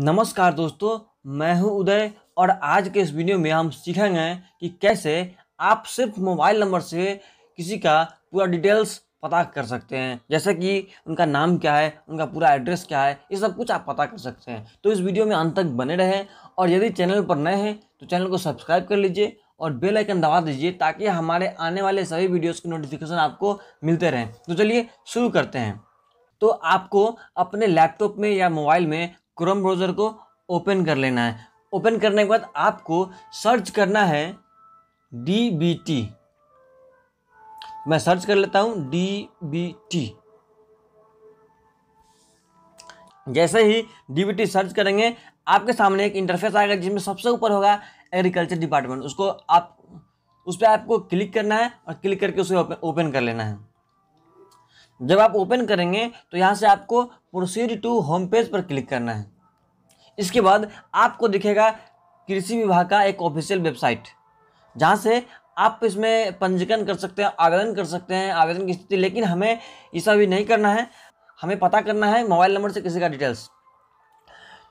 नमस्कार दोस्तों मैं हूं उदय और आज के इस वीडियो में हम सीखेंगे कि कैसे आप सिर्फ मोबाइल नंबर से किसी का पूरा डिटेल्स पता कर सकते हैं जैसे कि उनका नाम क्या है उनका पूरा एड्रेस क्या है ये सब कुछ आप पता कर सकते हैं तो इस वीडियो में अंत तक बने रहें और यदि चैनल पर नए हैं तो चैनल को सब्सक्राइब कर लीजिए और बेल आइकन दबा दीजिए ताकि हमारे आने वाले सभी वीडियोस की नोटिफिकेशन आपको मिलते रहें तो चलिए शुरू करते हैं तो आपको अपने लैपटॉप में या मोबाइल में क्रोम ब्राउज़र को ओपन कर लेना है ओपन करने के बाद आपको सर्च करना है डी बी टी मैं सर्च कर लेता हूँ डी बी टी जैसे ही डी बी टी सर्च करेंगे आपके सामने एक इंटरफेस आएगा जिसमें सबसे ऊपर होगा एग्रीकल्चर डिपार्टमेंट उसको आप उस पर आपको क्लिक करना है और क्लिक करके उसे ओपन ओपन कर लेना है जब आप ओपन करेंगे तो यहाँ से आपको प्रोसीड टू होम पेज पर क्लिक करना है इसके बाद आपको दिखेगा कृषि विभाग का एक ऑफिशियल वेबसाइट जहाँ से आप इसमें पंजीकरण कर सकते हैं आवेदन कर सकते हैं आवेदन की स्थिति लेकिन हमें ऐसा भी नहीं करना है हमें पता करना है मोबाइल नंबर से किसी का डिटेल्स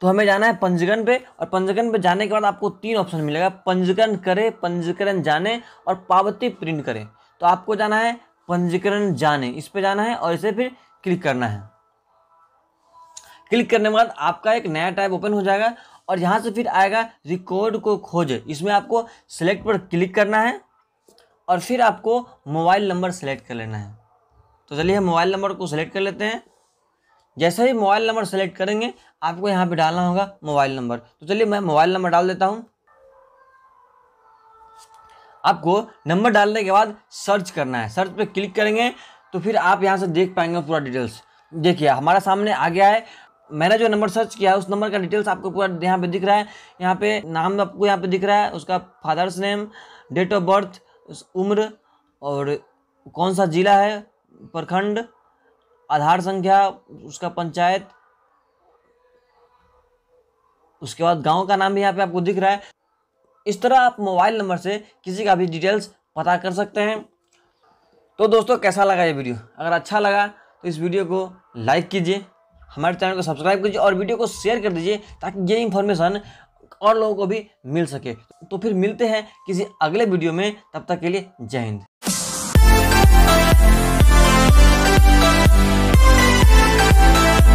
तो हमें जाना है पंजीकरण पे और पंजीकरण पे जाने के बाद आपको तीन ऑप्शन मिलेगा पंजीकरण करें पंजीकरण जाने और पावती प्रिंट करें तो आपको जाना है पंजीकरण जाने इस पर जाना है और इसे फिर क्लिक करना है क्लिक करने के बाद आपका एक नया टैब ओपन हो जाएगा और यहाँ से फिर आएगा रिकॉर्ड को खोज इसमें आपको सेलेक्ट पर क्लिक करना है और फिर आपको मोबाइल नंबर सेलेक्ट कर लेना है तो चलिए हम मोबाइल नंबर को सेलेक्ट कर लेते हैं जैसे ही मोबाइल नंबर सेलेक्ट करेंगे आपको यहाँ पे डालना होगा मोबाइल नंबर तो चलिए मैं मोबाइल नंबर डाल देता हूँ आपको नंबर डालने के बाद सर्च करना है सर्च पे क्लिक करेंगे तो फिर आप यहाँ से देख पाएंगे पूरा डिटेल्स देखिए हमारा सामने आ गया है मैंने जो नंबर सर्च किया उस नंबर का डिटेल्स आपको पूरा यहाँ पे दिख रहा है यहाँ पे नाम आपको यहाँ पे दिख रहा है उसका father's name date of birth उम्र और कौन सा ज़िला है प्रखंड आधार संख्या उसका पंचायत उसके बाद गांव का नाम भी यहाँ पे आपको दिख रहा है इस तरह आप मोबाइल नंबर से किसी का भी डिटेल्स पता कर सकते हैं तो दोस्तों कैसा लगा ये वीडियो अगर अच्छा लगा तो इस वीडियो को लाइक कीजिए हमारे चैनल को सब्सक्राइब कीजिए और वीडियो को शेयर कर दीजिए ताकि ये इन्फॉर्मेशन और लोगों को भी मिल सके तो फिर मिलते हैं किसी अगले वीडियो में तब तक के लिए जय हिंद